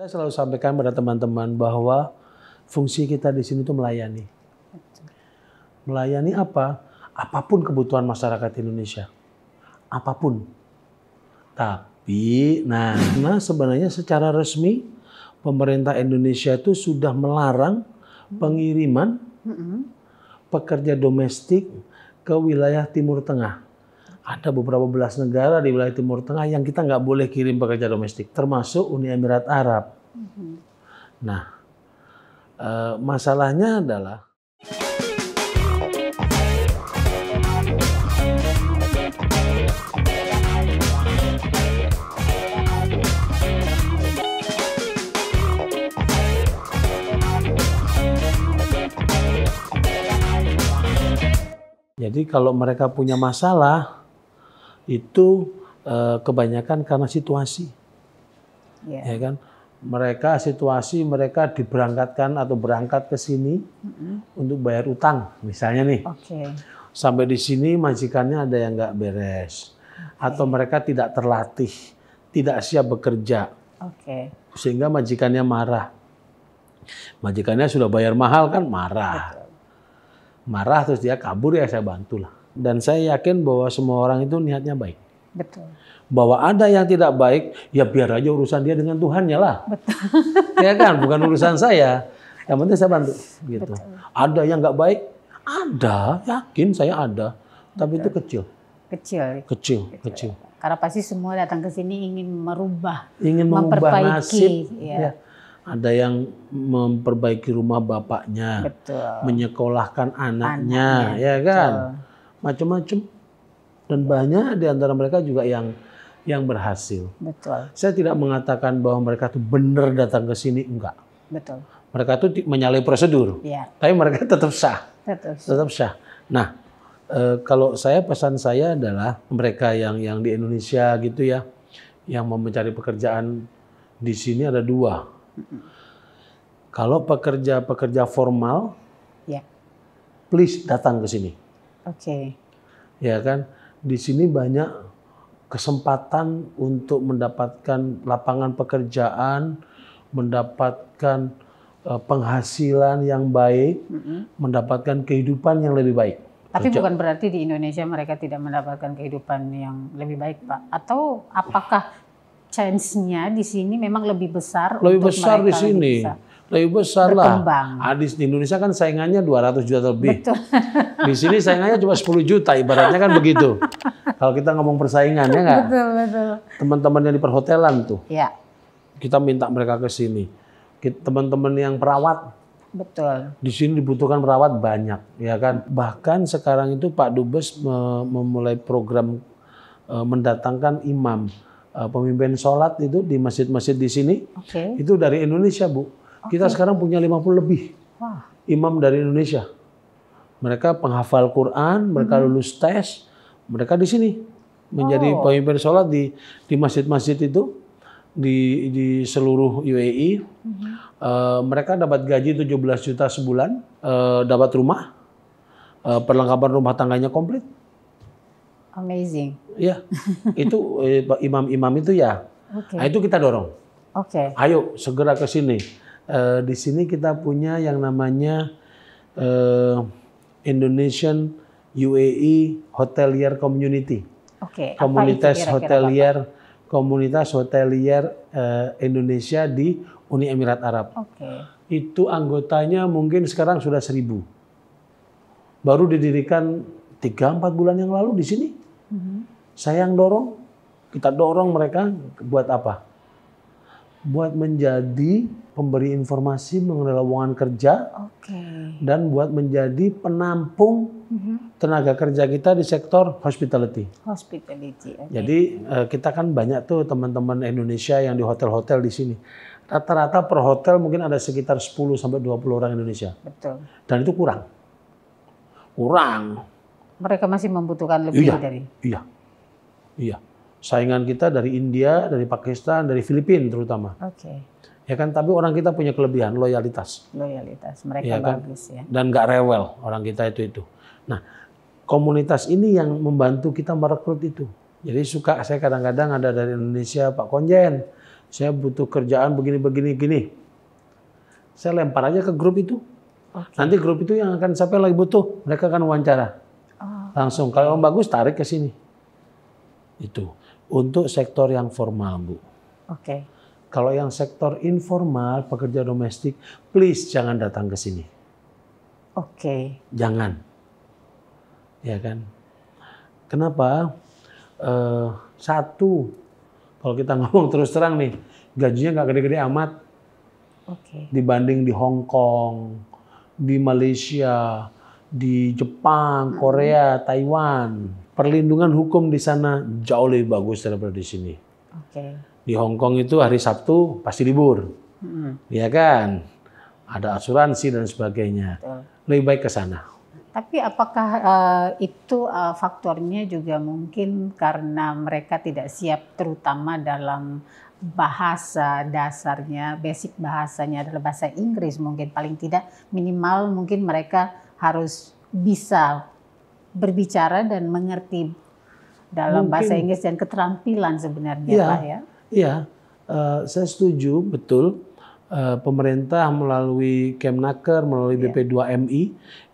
Saya selalu sampaikan pada teman-teman bahwa fungsi kita di sini itu melayani. Melayani apa? Apapun kebutuhan masyarakat Indonesia. Apapun. Tapi, nah, nah sebenarnya secara resmi pemerintah Indonesia itu sudah melarang pengiriman pekerja domestik ke wilayah Timur Tengah ada beberapa belas negara di wilayah Timur Tengah yang kita nggak boleh kirim pekerja domestik, termasuk Uni Emirat Arab. Mm-hmm. Nah, eh, masalahnya adalah Jadi kalau mereka punya masalah, itu uh, kebanyakan karena situasi. Yeah. Ya kan? Mereka situasi mereka diberangkatkan atau berangkat ke sini mm-hmm. untuk bayar utang misalnya nih. Okay. Sampai di sini majikannya ada yang nggak beres okay. atau mereka tidak terlatih, tidak siap bekerja. Okay. Sehingga majikannya marah. Majikannya sudah bayar mahal kan marah. Marah terus dia kabur ya saya bantulah. Dan saya yakin bahwa semua orang itu niatnya baik. Betul. Bahwa ada yang tidak baik, ya biar aja urusan dia dengan Tuhannya lah. Betul. Ya kan, bukan urusan saya. Yang penting saya bantu. Gitu. Ada yang nggak baik, ada, yakin saya ada. Tapi Betul. itu kecil. Kecil. Kecil, kecil. Karena pasti semua datang ke sini ingin merubah, ingin memperbaiki. Nasib, iya. Ya ada yang memperbaiki rumah bapaknya, Betul. menyekolahkan anaknya, anaknya. ya kan? Betul macam-macam dan banyak di antara mereka juga yang yang berhasil. Betul. Saya tidak mengatakan bahwa mereka tuh benar datang ke sini enggak. Betul. Mereka tuh menyalahi prosedur. Ya. Tapi mereka tetap sah. Tetap. Tetap sah. Nah, e, kalau saya pesan saya adalah mereka yang yang di Indonesia gitu ya, yang mau mencari pekerjaan di sini ada dua. Kalau pekerja-pekerja formal, ya. please datang ke sini Oke. Okay. Ya kan, di sini banyak kesempatan untuk mendapatkan lapangan pekerjaan, mendapatkan eh, penghasilan yang baik, mm -hmm. mendapatkan kehidupan yang lebih baik. Tapi Kerja. bukan berarti di Indonesia mereka tidak mendapatkan kehidupan yang lebih baik, Pak. Atau apakah chance-nya di sini memang lebih besar? Lebih untuk besar mereka di sini. Lebih besar? lebih besar lah. Adis di Indonesia kan saingannya 200 juta lebih. Betul. Di sini saingannya cuma 10 juta, ibaratnya kan begitu. Kalau kita ngomong persaingan ya nggak? Betul betul. Teman-teman yang di perhotelan tuh. Ya. Kita minta mereka ke sini. Teman-teman yang perawat, Betul. Di sini dibutuhkan perawat banyak, ya kan? Bahkan sekarang itu Pak Dubes memulai program e, mendatangkan imam e, pemimpin sholat itu di masjid-masjid di sini. Okay. Itu dari Indonesia, Bu. Kita sekarang punya 50 lebih Wah. imam dari Indonesia. Mereka penghafal Quran, mereka hmm. lulus tes, mereka di sini menjadi oh. pemimpin sholat di di masjid-masjid itu di di seluruh UAE. Hmm. Uh, eh, mereka dapat gaji 17 juta sebulan, uh, dapat rumah, uh, perlengkapan rumah tangganya komplit. Amazing. Iya, itu imam-imam itu ya. Okay. Nah, itu kita dorong. Oke. Okay. Ayo segera ke sini. Eh, di sini kita punya yang namanya eh, Indonesian UAE Hotelier Community. Oke. Okay, komunitas kira -kira hotelier apa? komunitas hotelier eh, Indonesia di Uni Emirat Arab. Oke. Okay. Itu anggotanya mungkin sekarang sudah seribu. Baru didirikan tiga empat bulan yang lalu di sini. Mm -hmm. Saya yang dorong, kita dorong mereka buat apa? Buat menjadi pemberi informasi mengenai lowongan kerja okay. dan buat menjadi penampung mm -hmm. tenaga kerja kita di sektor hospitality. Hospitality. Okay. Jadi uh, kita kan banyak tuh teman-teman Indonesia yang di hotel-hotel di sini. Rata-rata per hotel mungkin ada sekitar 10 sampai 20 orang Indonesia. Betul. Dan itu kurang. Kurang. Mereka masih membutuhkan lebih iya, dari. Iya. Iya. Saingan kita dari India, dari Pakistan, dari Filipina terutama. Oke. Okay ya kan tapi orang kita punya kelebihan loyalitas loyalitas mereka ya kan? bagus ya dan nggak rewel orang kita itu itu nah komunitas ini yang membantu kita merekrut itu jadi suka saya kadang-kadang ada dari Indonesia Pak Konjen saya butuh kerjaan begini begini gini saya lempar aja ke grup itu okay. nanti grup itu yang akan siapa yang lagi butuh mereka akan wawancara oh. langsung kalau yang bagus tarik ke sini itu untuk sektor yang formal bu oke okay. Kalau yang sektor informal, pekerja domestik, please jangan datang ke sini. Oke. Okay. Jangan. Ya kan? Kenapa? Uh, satu, kalau kita ngomong terus terang nih, gajinya nggak gede-gede amat. Oke. Okay. Dibanding di Hong Kong, di Malaysia, di Jepang, hmm. Korea, Taiwan. Perlindungan hukum di sana jauh lebih bagus daripada di sini. Oke. Okay di Hong Kong itu hari Sabtu pasti libur, hmm. ya kan? Ada asuransi dan sebagainya. Betul. Lebih baik ke sana. Tapi apakah uh, itu uh, faktornya juga mungkin karena mereka tidak siap terutama dalam bahasa dasarnya, basic bahasanya adalah bahasa Inggris mungkin paling tidak minimal mungkin mereka harus bisa berbicara dan mengerti dalam mungkin, bahasa Inggris dan keterampilan sebenarnya ya, lah ya. Iya, uh, saya setuju betul uh, pemerintah melalui Kemnaker, melalui yeah. BP2MI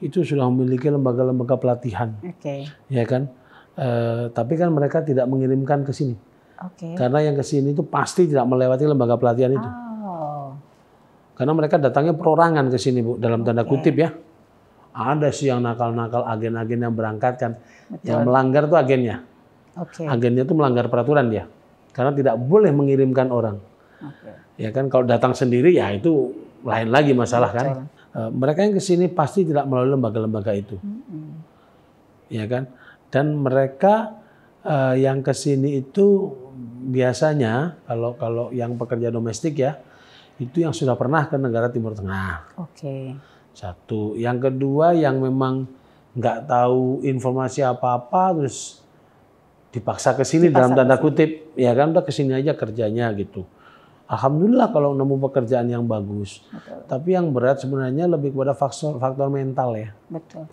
itu sudah memiliki lembaga-lembaga pelatihan. Oke. Okay. Ya kan? Uh, tapi kan mereka tidak mengirimkan ke sini. Okay. Karena yang ke sini itu pasti tidak melewati lembaga pelatihan itu. Oh. Karena mereka datangnya perorangan ke sini, Bu, dalam tanda okay. kutip ya. Ada sih yang nakal-nakal agen-agen yang berangkat kan. Yang melanggar itu agennya. Okay. Agennya itu melanggar peraturan dia karena tidak boleh mengirimkan orang. Okay. Ya kan kalau datang sendiri ya itu lain lagi masalah kan. Uh, mereka yang ke pasti tidak melalui lembaga-lembaga itu. Mm -hmm. Ya kan? Dan mereka uh, yang kesini itu biasanya kalau kalau yang pekerja domestik ya itu yang sudah pernah ke negara Timur Tengah. Oke. Okay. Satu, yang kedua yang memang nggak tahu informasi apa-apa terus dipaksa ke sini dalam tanda kutip ya kan udah ke sini aja kerjanya gitu. Alhamdulillah kalau nemu pekerjaan yang bagus. Betul. Tapi yang berat sebenarnya lebih kepada faktor faktor mental ya. Betul.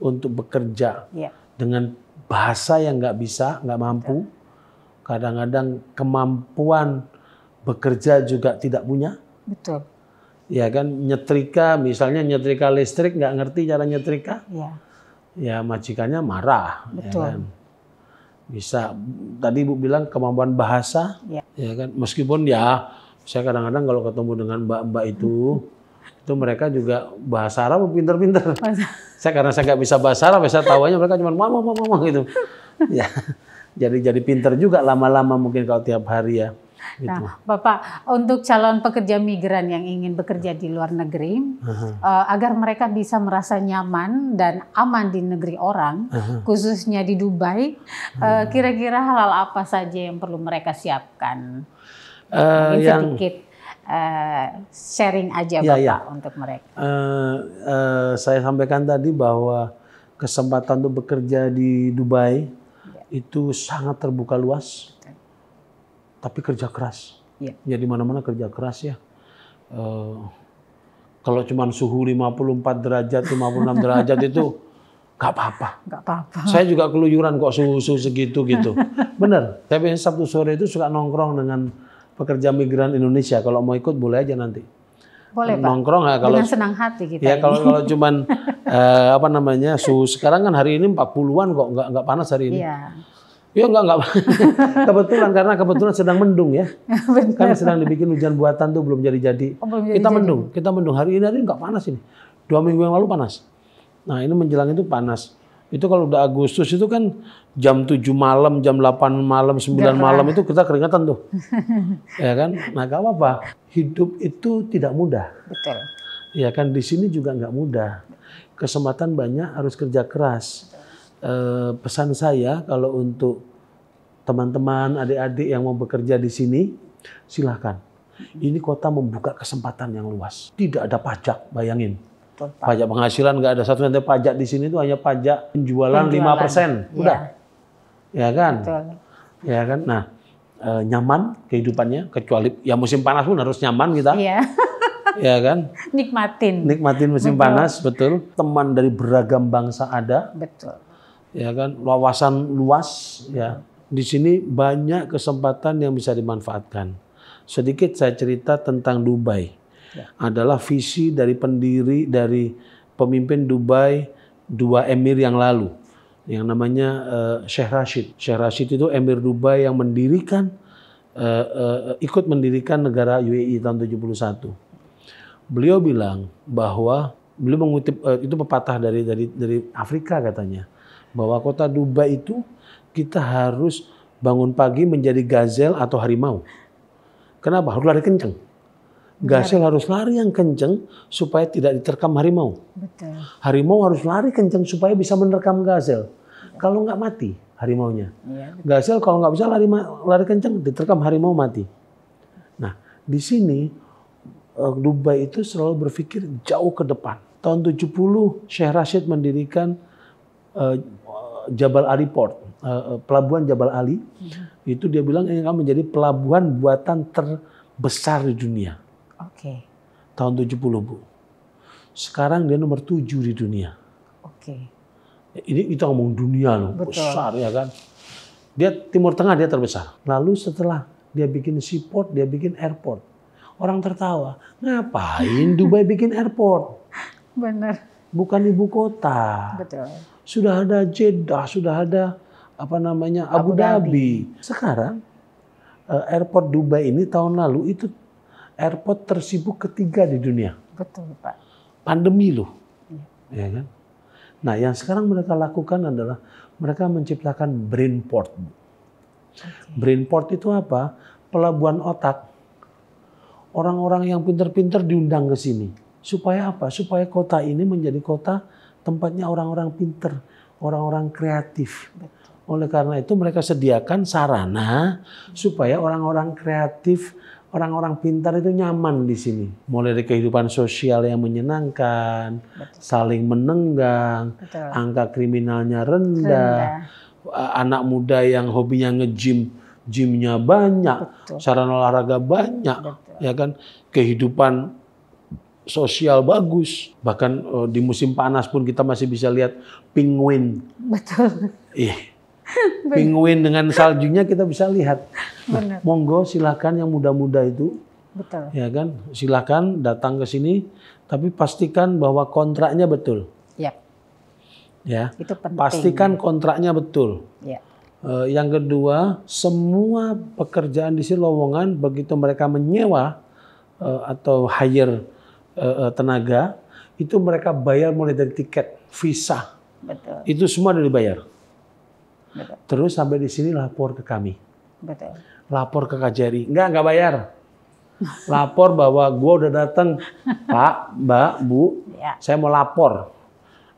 Untuk bekerja ya. dengan bahasa yang nggak bisa, nggak mampu. Kadang-kadang kemampuan bekerja juga tidak punya. Betul. Ya kan nyetrika misalnya nyetrika listrik nggak ngerti cara nyetrika. Ya. Ya majikannya marah. Ya Betul. Ya kan? bisa tadi ibu bilang kemampuan bahasa ya, ya kan meskipun ya saya kadang-kadang kalau ketemu dengan mbak-mbak itu itu mereka juga bahasa Arab pinter-pinter saya karena saya nggak bisa bahasa Arab saya tahu aja mereka cuma mama mama mama gitu ya jadi jadi pinter juga lama-lama mungkin kalau tiap hari ya Nah, gitu. Nah, Bapak, untuk calon pekerja migran yang ingin bekerja di luar negeri, uh-huh. uh, agar mereka bisa merasa nyaman dan aman di negeri orang, uh-huh. khususnya di Dubai, uh-huh. uh, eh, huh hmm. kira hal-hal apa saja yang perlu mereka siapkan? Uh, yang, sedikit uh, sharing aja ya, ya. Bapak ya. untuk mereka. Uh, uh, saya sampaikan tadi bahwa kesempatan untuk bekerja di Dubai ya. itu sangat terbuka luas tapi kerja keras. Ya, ya di mana-mana kerja keras ya. Uh, kalau cuma suhu 54 derajat, 56 derajat itu nggak apa-apa. Nggak apa-apa. Saya juga keluyuran kok suhu-suhu segitu gitu. Bener. Tapi biasanya Sabtu sore itu suka nongkrong dengan pekerja migran Indonesia. Kalau mau ikut boleh aja nanti. Boleh Pak. Nongkrong ya kalau dengan senang hati kita. Ya ini. kalau kalau cuman eh, apa namanya suhu sekarang kan hari ini 40-an kok nggak nggak panas hari ini. Iya. Ya enggak enggak. kebetulan karena kebetulan sedang mendung ya. karena sedang dibikin hujan buatan tuh belum jadi-jadi. Oh, belum jadi, -jadi. kita mendung, kita mendung hari ini hari ini enggak panas ini. Dua minggu yang lalu panas. Nah, ini menjelang itu panas. Itu kalau udah Agustus itu kan jam 7 malam, jam 8 malam, 9 malam itu kita keringatan tuh. ya kan? Nah, gak apa-apa. Hidup itu tidak mudah. Betul. Ya kan di sini juga enggak mudah. Kesempatan banyak harus kerja keras eh, pesan saya kalau untuk teman-teman, adik-adik yang mau bekerja di sini, silahkan. Ini kota membuka kesempatan yang luas. Tidak ada pajak, bayangin. Total. Pajak penghasilan nggak ada satu nanti pajak di sini itu hanya pajak penjualan lima persen, iya. udah, ya, ya kan, Betul. ya kan. Nah, e, nyaman kehidupannya kecuali ya musim panas pun harus nyaman kita, ya, ya kan. Nikmatin. Nikmatin musim betul. panas betul. Teman dari beragam bangsa ada. Betul ya kan wawasan luas ya di sini banyak kesempatan yang bisa dimanfaatkan sedikit saya cerita tentang Dubai ya. adalah visi dari pendiri dari pemimpin Dubai dua emir yang lalu yang namanya uh, Sheikh Rashid Sheikh Rashid itu emir Dubai yang mendirikan uh, uh, ikut mendirikan negara UAE tahun 71 beliau bilang bahwa beliau mengutip uh, itu pepatah dari dari dari Afrika katanya bahwa kota Dubai itu kita harus bangun pagi menjadi gazel atau harimau. Kenapa? Harus lari kenceng. Iya. Gazel harus lari yang kenceng supaya tidak diterkam harimau. Betul. Harimau harus lari kenceng supaya bisa menerkam gazel. Iya. Kalau nggak mati harimaunya. Ya, gazel kalau nggak bisa lari lari kenceng diterkam harimau mati. Nah di sini eh, Dubai itu selalu berpikir jauh ke depan. Tahun 70 Syekh Rashid mendirikan uh, Jabal Ali Port, uh, pelabuhan Jabal Ali, hmm. itu dia bilang ini akan menjadi pelabuhan buatan terbesar di dunia. Oke. Okay. Tahun 70, Bu. Sekarang dia nomor 7 di dunia. Oke. Okay. Ya, ini kita ngomong dunia loh, besar ya kan. Dia Timur Tengah dia terbesar. Lalu setelah dia bikin seaport, dia bikin airport. Orang tertawa, ngapain Dubai bikin airport? Benar. Bukan ibu kota. Betul sudah ada Jeddah, sudah ada apa namanya Abu, Abu Dhabi. Dhabi. Sekarang eh, airport Dubai ini tahun lalu itu airport tersibuk ketiga di dunia. Betul, Pak. Pandemi loh. Ya, ya kan? Nah, yang sekarang mereka lakukan adalah mereka menciptakan brain port. Brain port itu apa? Pelabuhan otak. Orang-orang yang pintar-pintar diundang ke sini. Supaya apa? Supaya kota ini menjadi kota tempatnya orang-orang pinter, orang-orang kreatif. Oleh karena itu mereka sediakan sarana supaya orang-orang kreatif, orang-orang pintar itu nyaman di sini. Mulai dari kehidupan sosial yang menyenangkan, Betul. saling menenggang, Betul. angka kriminalnya rendah, rendah, anak muda yang hobinya nge-gym, gymnya banyak, Betul. sarana olahraga banyak, Betul. ya kan? Kehidupan sosial bagus. Bahkan uh, di musim panas pun kita masih bisa lihat penguin. Betul. Iya. penguin dengan saljunya kita bisa lihat. Nah, monggo silahkan yang muda-muda itu. Betul. Ya kan? Silahkan datang ke sini tapi pastikan bahwa kontraknya betul. Ya. Ya. Itu penting. Pastikan kontraknya betul. Ya. Eh, yang kedua, semua pekerjaan di sini lowongan begitu mereka menyewa eh, atau hire uh, tenaga itu mereka bayar mulai dari tiket, visa. Betul. Itu semua ada dibayar. Terus sampai di sini lapor ke kami. Betul. Lapor ke Kajari. Enggak, nggak bayar. Lapor bahwa gue udah datang, Pak, Mbak, Bu, ya. saya mau lapor.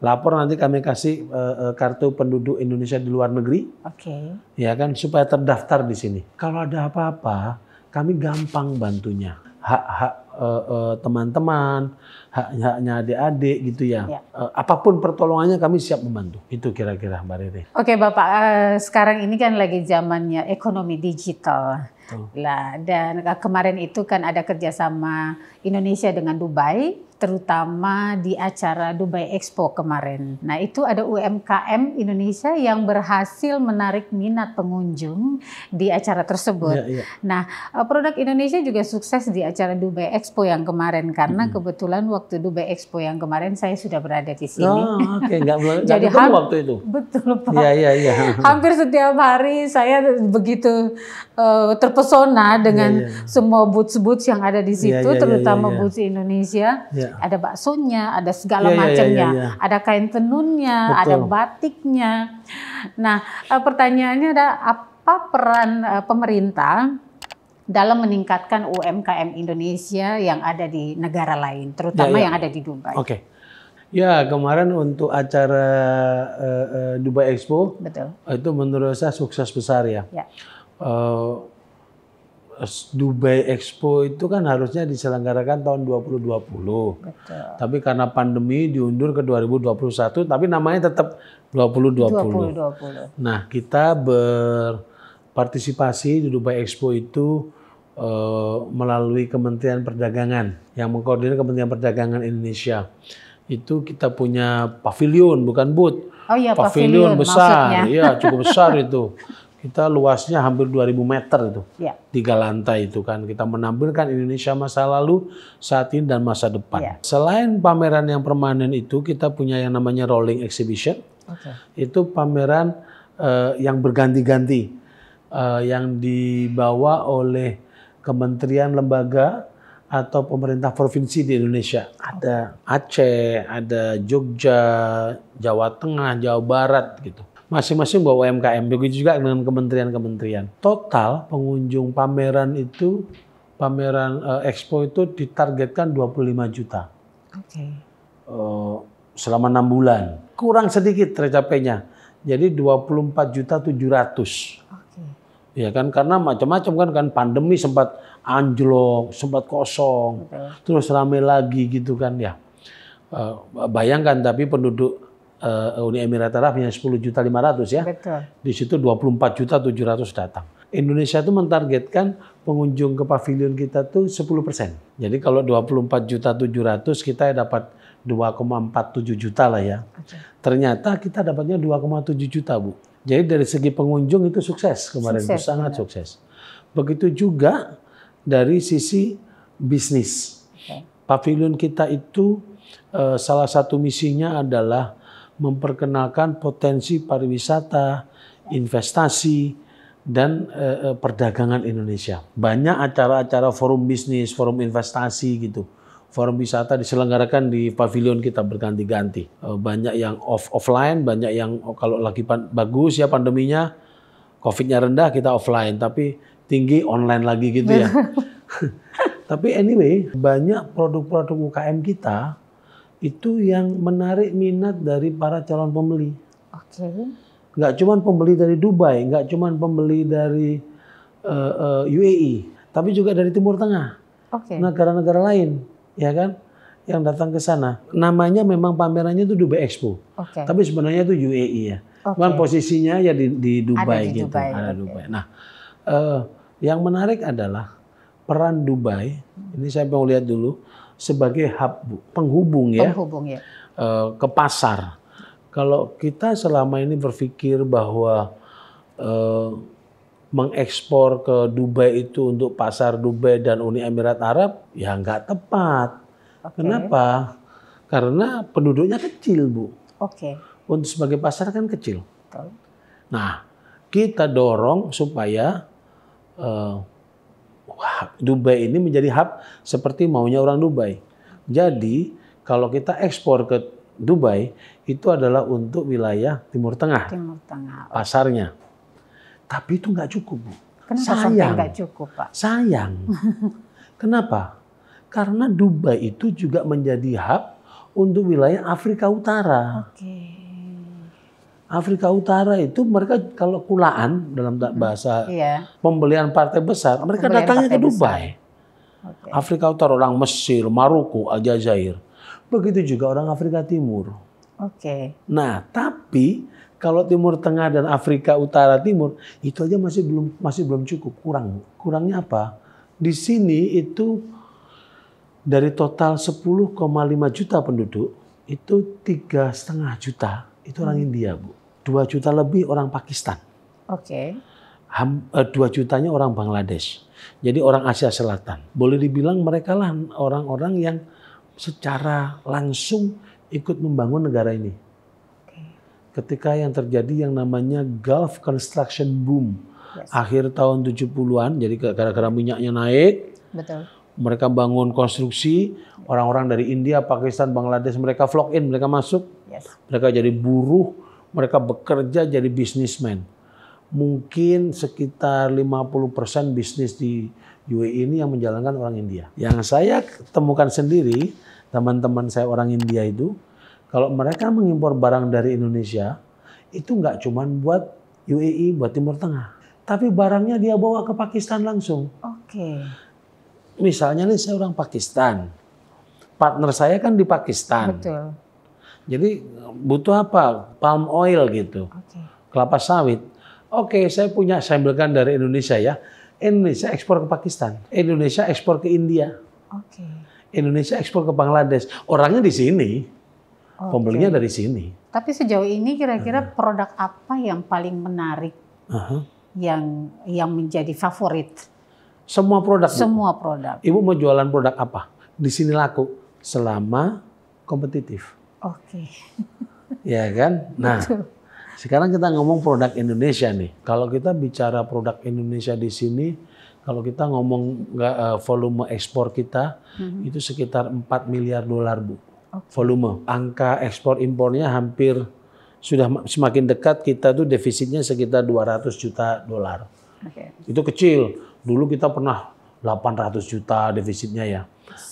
Lapor nanti kami kasih uh, kartu penduduk Indonesia di luar negeri. Oke. Okay. Ya kan supaya terdaftar di sini. Kalau ada apa-apa, kami gampang bantunya. Hak-hak Eh, eh, teman-teman, hak-haknya adik-adik gitu ya. ya. Uh, apapun pertolongannya kami siap membantu. Itu kira-kira Mbak Riri. Oke Bapak, uh, sekarang ini kan lagi zamannya ekonomi digital. Lah, dan kemarin itu kan ada kerjasama Indonesia dengan Dubai terutama di acara Dubai Expo kemarin. Nah, itu ada UMKM Indonesia yang berhasil menarik minat pengunjung di acara tersebut. Ya, ya. Nah, eh, produk Indonesia juga sukses di acara Dubai Expo yang kemarin karena hmm. kebetulan waktu Dubai Expo yang kemarin saya sudah berada di sini. Oh, oke, okay. Nggak Jadi ham- waktu itu. Betul, Pak. Iya, iya, iya. Hampir setiap hari saya begitu uh, terpesona iya, dengan ya, ya. semua boots-boots yang ada di iya, situ, ya, ya, terutama ya, ya. boots Indonesia. Ya yeah. ada baksonya, ada segala yeah, iya, iya, macamnya, yeah, yeah, yeah. ada kain tenunnya, Betul. ada batiknya. Nah, eh, pertanyaannya ada apa peran eh, pemerintah dalam meningkatkan UMKM Indonesia yang ada di negara lain, terutama yeah, yeah. yang ada di Dubai? Oke. Okay. Ya kemarin untuk acara uh, Dubai Expo Betul. itu menurut saya sukses besar ya. ya. Uh, Dubai Expo itu kan harusnya diselenggarakan tahun 2020. Betul. Tapi karena pandemi diundur ke 2021, tapi namanya tetap 2020. 2020. Nah, kita berpartisipasi di Dubai Expo itu uh, melalui Kementerian Perdagangan yang mengkoordinir Kementerian Perdagangan Indonesia. Itu kita punya pavilion bukan booth. Oh iya, pavilion, besar. ya, Iya, cukup besar itu. kita luasnya hampir 2000 meter itu. Ya. Tiga lantai itu kan kita menampilkan Indonesia masa lalu, saat ini dan masa depan. Ya. Selain pameran yang permanen itu kita punya yang namanya rolling exhibition. Okay. Itu pameran uh, yang berganti-ganti uh, yang dibawa oleh kementerian lembaga atau pemerintah provinsi di Indonesia. Ada Aceh, ada Jogja, Jawa Tengah, Jawa Barat gitu masing-masing bawa UMKM. Begitu juga dengan kementerian-kementerian. Total pengunjung pameran itu, pameran uh, expo itu ditargetkan 25 juta. Oke. Okay. Uh, eh, selama enam bulan. Kurang sedikit tercapainya. Jadi 24 juta 700. Okay. Ya kan karena macam-macam kan kan pandemi sempat anjlok, sempat kosong, okay. terus rame lagi gitu kan ya. Uh, bayangkan tapi penduduk uh, Uni Emirat Arab yang 10 juta 500 ya. Betul. Di situ 24 juta 700 datang. Indonesia itu mentargetkan pengunjung ke pavilion kita tuh 10 persen. Jadi kalau 24 juta 700 kita dapat 2,47 juta lah ya. Oke. Ternyata kita dapatnya 2,7 juta Bu. Jadi dari segi pengunjung itu sukses kemarin sukses, itu sangat ya. sukses. Begitu juga dari sisi bisnis. Okay. Pavilion kita itu eh, salah satu misinya adalah memperkenalkan potensi pariwisata, investasi, dan eh, eh, perdagangan Indonesia. Banyak acara-acara forum bisnis, forum investasi gitu. Forum wisata diselenggarakan di pavilion kita berganti-ganti. Eh, banyak yang off offline, banyak yang kalau lagi bagus ya pandeminya, COVID-nya rendah kita offline, tapi tinggi online lagi gitu ya. tapi anyway, banyak produk-produk UKM kita itu yang menarik minat dari para calon pembeli. Oke. Okay. Nggak cuma pembeli dari Dubai, nggak cuma pembeli dari uh, eh, eh, uh, UAE, tapi juga dari Timur Tengah, okay. negara-negara lain, ya kan, yang datang ke sana. Namanya memang pamerannya itu Dubai Expo, okay. tapi sebenarnya itu UAE ya. Okay. posisinya ya di, di Dubai ada di gitu, Dubai. ada okay. Dubai. Nah, uh, yang menarik adalah peran Dubai. Ini saya mau lihat dulu sebagai hub penghubung ya, penghubung, ya. Uh, ke pasar. Kalau kita selama ini berpikir bahwa uh, mengekspor ke Dubai itu untuk pasar Dubai dan Uni Emirat Arab, ya nggak tepat. Okay. Kenapa? Karena penduduknya kecil, Bu. Oke. Okay. Untuk sebagai pasar kan kecil. Betul. Nah, kita dorong supaya uh, Dubai ini menjadi hub seperti maunya orang Dubai. Jadi kalau kita ekspor ke Dubai itu adalah untuk wilayah Timur Tengah. Timur Tengah. Pasarnya. Tapi itu nggak cukup, Bu. Kenapa sayang. nggak cukup, Pak? Sayang. Kenapa? Karena Dubai itu juga menjadi hub untuk wilayah Afrika Utara. Oke. Okay. Afrika Utara itu mereka kalau kulaan dalam hmm. bahasa iya. pembelian partai besar, mereka pembelian datangnya ke Dubai. Okay. Afrika Utara orang Mesir, Maroko, Aljazair. Begitu juga orang Afrika Timur. Oke. Okay. Nah, tapi kalau Timur Tengah dan Afrika Utara Timur itu aja masih belum masih belum cukup, kurang. Kurangnya apa? Di sini itu dari total 10,5 juta penduduk itu tiga setengah juta itu orang hmm. India, Bu. 2 juta lebih orang Pakistan. Oke. Okay. 2 eh, jutanya orang Bangladesh. Jadi orang Asia Selatan. Boleh dibilang mereka lah orang-orang yang secara langsung ikut membangun negara ini. Okay. Ketika yang terjadi yang namanya Gulf Construction Boom. Yes. Akhir tahun 70-an, jadi gara-gara minyaknya naik. Betul mereka bangun konstruksi orang-orang dari India, Pakistan, Bangladesh mereka vlog in, mereka masuk, yes. mereka jadi buruh, mereka bekerja jadi bisnismen. Mungkin sekitar 50% bisnis di UAE ini yang menjalankan orang India. Yang saya temukan sendiri, teman-teman saya orang India itu, kalau mereka mengimpor barang dari Indonesia, itu nggak cuma buat UAE, buat Timur Tengah. Tapi barangnya dia bawa ke Pakistan langsung. Oke. Okay. Misalnya nih saya orang Pakistan. Partner saya kan di Pakistan. Betul jadi butuh apa? Palm oil gitu. Okay. Kelapa sawit. Oke, okay, saya punya sampelkan dari Indonesia ya. Indonesia ekspor ke Pakistan, Indonesia ekspor ke India. Oke. Okay. Indonesia ekspor ke Bangladesh. Orangnya di sini. Okay. Pembelinya dari sini. Tapi sejauh ini kira-kira uh. produk apa yang paling menarik? Uh -huh. Yang yang menjadi favorit? Semua produk. Semua produk. Ibu mau jualan produk apa? Di sini laku selama kompetitif. Oke. Okay. ya kan? Nah, sekarang kita ngomong produk Indonesia nih. Kalau kita bicara produk Indonesia di sini, kalau kita ngomong eh, volume ekspor kita mm -hmm. itu sekitar 4 miliar dolar, Bu. Okay. Volume. Angka ekspor impornya hampir sudah semakin dekat kita tuh defisitnya sekitar 200 juta dolar. Okay. Itu kecil. Dulu kita pernah 800 juta defisitnya ya.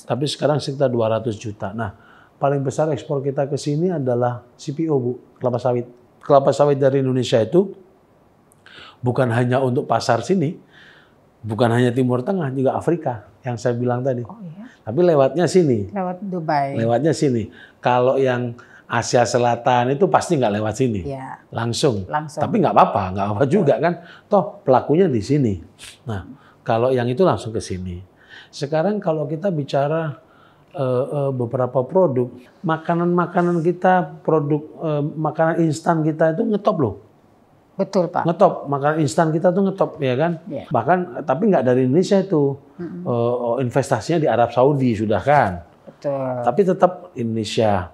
Tapi sekarang sekitar 200 juta. Nah, paling besar ekspor kita ke sini adalah CPO, Bu, kelapa sawit. Kelapa sawit dari Indonesia itu bukan hanya untuk pasar sini, bukan hanya Timur Tengah, juga Afrika yang saya bilang tadi. Oh, iya. Tapi lewatnya sini. Lewat Dubai. Lewatnya sini. Kalau yang Asia Selatan itu pasti nggak lewat sini, ya. langsung. langsung. Tapi nggak apa-apa, nggak apa juga iya. kan. Toh pelakunya di sini. Nah, kalau yang itu langsung ke sini. Sekarang kalau kita bicara uh, uh, beberapa produk, makanan-makanan kita, produk uh, makanan instan kita itu ngetop loh. Betul Pak. Ngetop, makanan instan kita tuh ngetop ya kan. Yeah. Bahkan tapi nggak dari Indonesia itu, mm -hmm. uh, investasinya di Arab Saudi sudah kan. Betul. Tapi tetap Indonesia.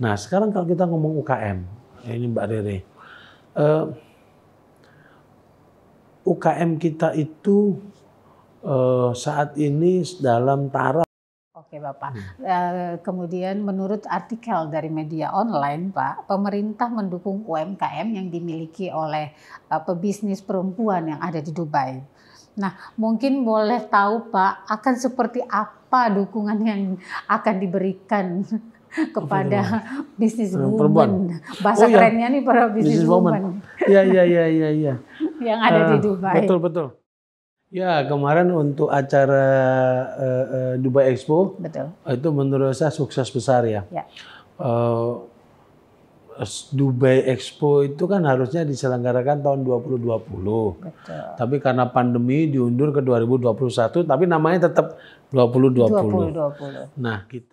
Nah sekarang kalau kita ngomong UKM, ya ini Mbak Rere, uh, UKM kita itu saat ini dalam taraf Oke Bapak. Hmm. Eh, kemudian menurut artikel dari media online Pak, pemerintah mendukung UMKM yang dimiliki oleh eh, pebisnis perempuan yang ada di Dubai. Nah mungkin boleh tahu Pak akan seperti apa dukungan yang akan diberikan kepada bisnis woman. Bahasa oh, iya. kerennya nih para bisnis woman. Iya iya iya iya iya. yang ada uh, di eh, Dubai. Betul betul. Ya, kemarin untuk acara uh, uh, Dubai Expo, Betul. itu menurut saya sukses besar ya. ya. Uh, Dubai Expo itu kan harusnya diselenggarakan tahun 2020. Betul. Tapi karena pandemi diundur ke 2021, tapi namanya tetap 2020. 2020. Nah, kita. Gitu.